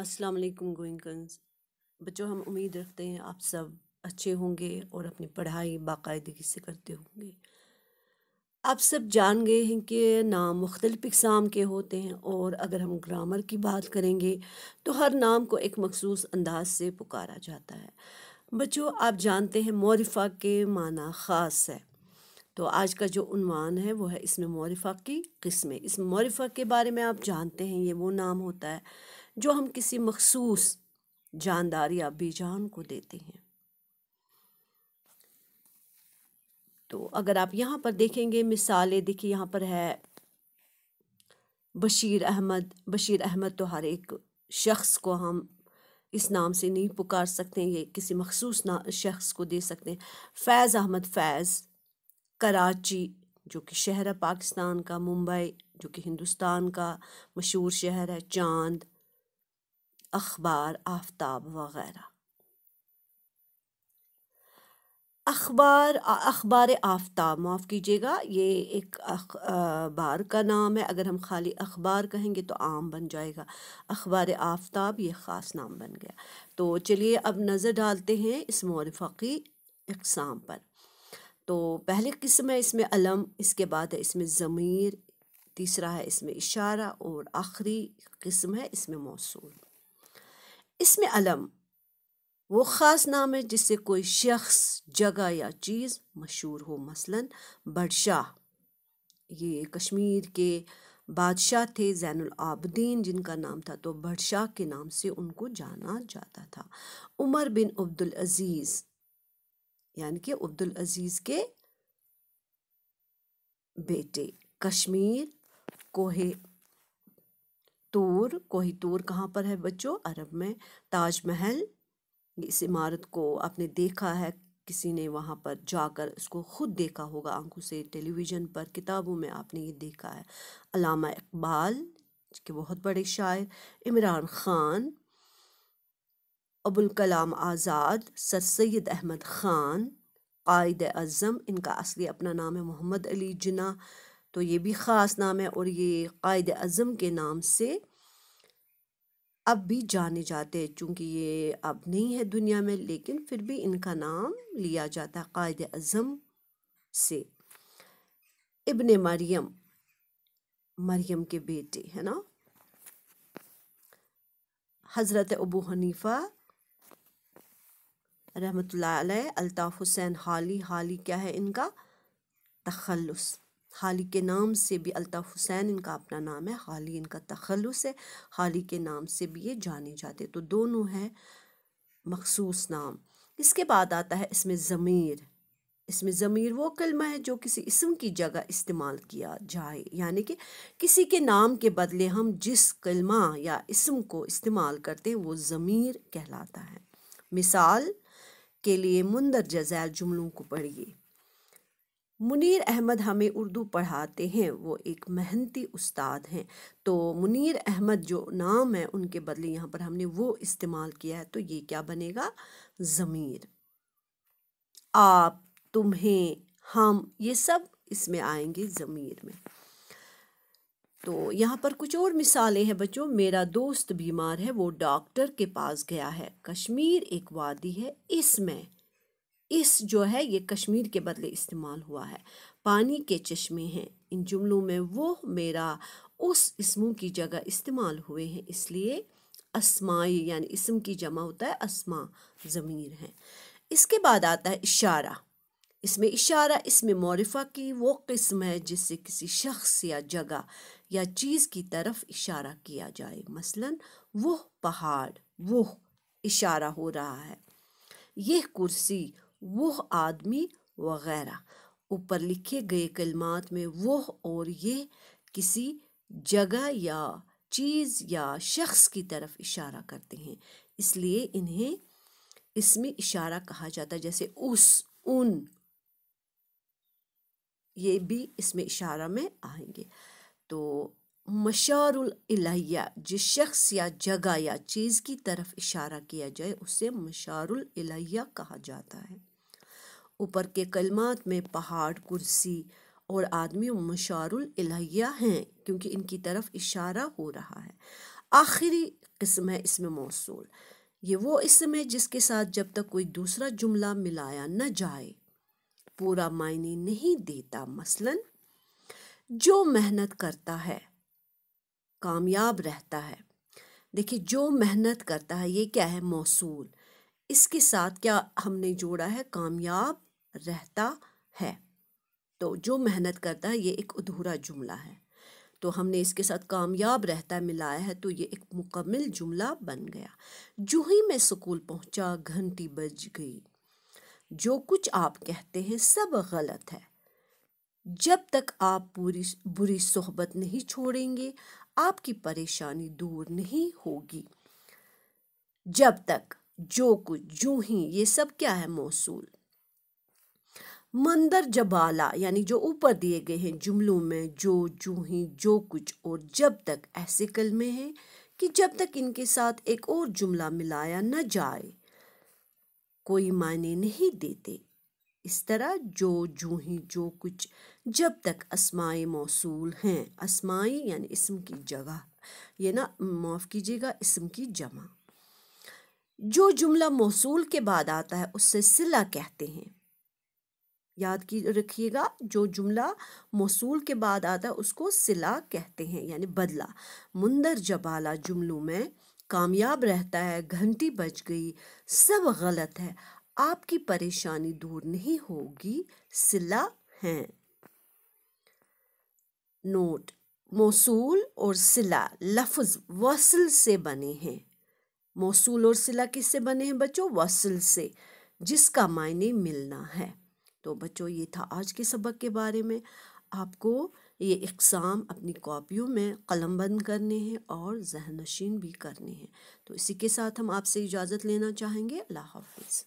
अस्सलाम वालेकुम गोइंगकंस बच्चों हम उम्मीद रखते हैं आप सब अच्छे होंगे और अपनी पढ़ाई बाकायदगी से करते होंगे आप सब जान गए हैं कि नाम मुख्तलिफ़ इकसाम के होते हैं और अगर हम ग्रामर की बात करेंगे तो हर नाम को एक मखसूस अंदाज से पुकारा जाता है बच्चों आप जानते हैं मौरफ़ा के माना ख़ास है तो आज का जो उनवान है वो है इसमें मौरफ़ा की किस्में इस मौरफ़ा के बारे में आप जानते हैं ये वो नाम होता है जो हम किसी मखसूस जानदार या बेजान को देते हैं तो अगर आप यहाँ पर देखेंगे मिसालें देखिए यहाँ पर है बशीर अहमद बशीर अहमद तो हर एक शख्स को हम इस नाम से नहीं पुकार सकते ये किसी मखसूस ना शख्स को दे सकते हैं फैज़ अहमद फैज़ कराची जो कि शहर है पाकिस्तान का मुंबई जो कि हिंदुस्तान का मशहूर शहर है चांद अखबार आफ्ताब वगैरह अखबार अखबार आफ्ताब माफ़ कीजिएगा ये एक अखबार का नाम है अगर हम खाली अखबार कहेंगे तो आम बन जाएगा अखबार आफ्ताब ये ख़ास नाम बन गया तो चलिए अब नज़र डालते हैं इस मौरफ़ी इकसाम पर तो पहले किस्म है इसमें अलम इसके बाद है इसमें ज़मीर तीसरा है इसमें इशारा और आखिरी किस्म है इसमें मौसूल इसमें अलम वो ख़ास नाम है जिससे कोई शख्स जगह या चीज़ मशहूर हो मसलन बडशाह ये कश्मीर के बादशाह थे जैन जिनका नाम था तो बडशाह के नाम से उनको जाना जाता था उमर बिन अब्दुल अजीज़ यानी कि अब्दुल अजीज़ के बेटे कश्मीर कोहे तूर कोहे तूर कहाँ पर है बच्चों अरब में ताजमहल इस इमारत को आपने देखा है किसी ने वहाँ पर जाकर उसको खुद देखा होगा आंखों से टेलीविज़न पर किताबों में आपने ये देखा है अलामा इकबाल के बहुत बड़े शायर इमरान ख़ान कलाम आज़ाद सर सैद अहमद ख़ान कायद अज़म इनका असली अपना नाम है मोहम्मद अली जना तो ये भी ख़ास नाम है और ये कायद अज़म के नाम से अब भी जाने जाते हैं चूँकि ये अब नहीं है दुनिया में लेकिन फिर भी इनका नाम लिया जाता है कायद अज़म से इबन मरियम मरियम के बेटे है ना हज़रत अबू हनीफ़ा रहमत अलताफ़ हुसैन हाली हाली क्या है इनका तखलस हाली के नाम से भी अलताफ़ हुसैन इनका अपना नाम है हाली इनका तखलस है हाली के नाम से भी ये जाने जाते तो दोनों हैं मखसूस नाम इसके बाद आता है इसमें ज़मीर इसमें ज़मीर वो कलमा है जो किसी इसम की जगह इस्तेमाल किया जाए यानी कि किसी के नाम के बदले हम जिस कलमा या इसम को इस्तेमाल करते हैं वो ज़मीर कहलाता है मिसाल के लिए मुंदरजा झैल जुमलों को पढ़िए मुनीर अहमद हमें उर्दू पढ़ाते हैं वो एक मेहनती उस्ताद हैं तो मुनीर अहमद जो नाम है उनके बदले यहाँ पर हमने वो इस्तेमाल किया है तो ये क्या बनेगा ज़मीर आप तुम्हें हम ये सब इसमें आएंगे ज़मीर में तो यहाँ पर कुछ और मिसालें हैं बच्चों मेरा दोस्त बीमार है वो डॉक्टर के पास गया है कश्मीर एक वादी है इसमें इस जो है ये कश्मीर के बदले इस्तेमाल हुआ है पानी के चश्मे हैं इन जुमलों में वो मेरा उस इसमों की जगह इस्तेमाल हुए हैं इसलिए असमाई यानी इसम की जमा होता है असमा ज़मीर हैं इसके बाद आता है इशारा इसमें इशारा इसमें मौरफ़ा की वो किस्म है जिससे किसी शख्स या जगह या चीज़ की तरफ इशारा किया जाए मसलन वो पहाड़ वो इशारा हो रहा है यह कुर्सी वो आदमी वगैरह ऊपर लिखे गए कलमात में वो और ये किसी जगह या चीज़ या शख्स की तरफ इशारा करते हैं इसलिए इन्हें इसमें इशारा कहा जाता है जैसे उस उन ये भी इसमें इशारा में आएंगे तो मशार जिस शख्स या जगह या चीज़ की तरफ इशारा किया जाए उसे मशार कहा जाता है ऊपर के कलमात में पहाड़ कुर्सी और आदमी मशार हैं क्योंकि इनकी तरफ इशारा हो रहा है आखिरी किस्म है इसमें मौसू ये वो इसम है जिसके साथ जब तक कोई दूसरा जुमला मिलाया न जाए पूरा मायने नहीं देता मसलन जो मेहनत करता है कामयाब रहता है देखिए जो मेहनत करता है ये क्या है मौसूल इसके साथ क्या हमने जोड़ा है कामयाब रहता है तो जो मेहनत करता है ये एक अधूरा जुमला है तो हमने इसके साथ कामयाब रहता मिलाया है तो ये एक मुकम्मल जुमला बन गया जो ही मैं स्कूल पहुंचा घंटी बज गई जो कुछ आप कहते हैं सब गलत है जब तक आप पूरी बुरी सोहबत नहीं छोड़ेंगे आपकी परेशानी दूर नहीं होगी जब तक जो कुछ जो ही ये सब क्या है मौसूल मंदर जबाला यानी जो ऊपर दिए गए हैं जुमलों में जो जो ही जो कुछ और जब तक ऐसे कलमे हैं कि जब तक इनके साथ एक और जुमला मिलाया न जाए कोई मायने नहीं देते इस तरह जो जूही जो कुछ जब तक असमाई मौसूल हैं असमाई यानी इसम की जगह ये ना माफ़ कीजिएगा इसम की जमा जो जुमला मौसूल के बाद आता है उससे सिला कहते हैं याद की रखिएगा जो जुमला मौसूल के बाद आता है उसको सिला कहते हैं यानि बदला मुंदर जबाला जुमलों में कामयाब रहता है घंटी बज गई सब गलत है आपकी परेशानी दूर नहीं होगी सिला हैं नोट मौसूल और सिला लफ्ज़ वसल से बने हैं मौसूल और सिला किससे बने हैं बच्चों वसल से जिसका मायने मिलना है तो बच्चों ये था आज के सबक के बारे में आपको ये इकसाम अपनी कॉपियों में कलम बंद करने हैं और जहन नशीन भी करने हैं तो इसी के साथ हम आपसे इजाज़त लेना चाहेंगे अल्लाह हाफिज़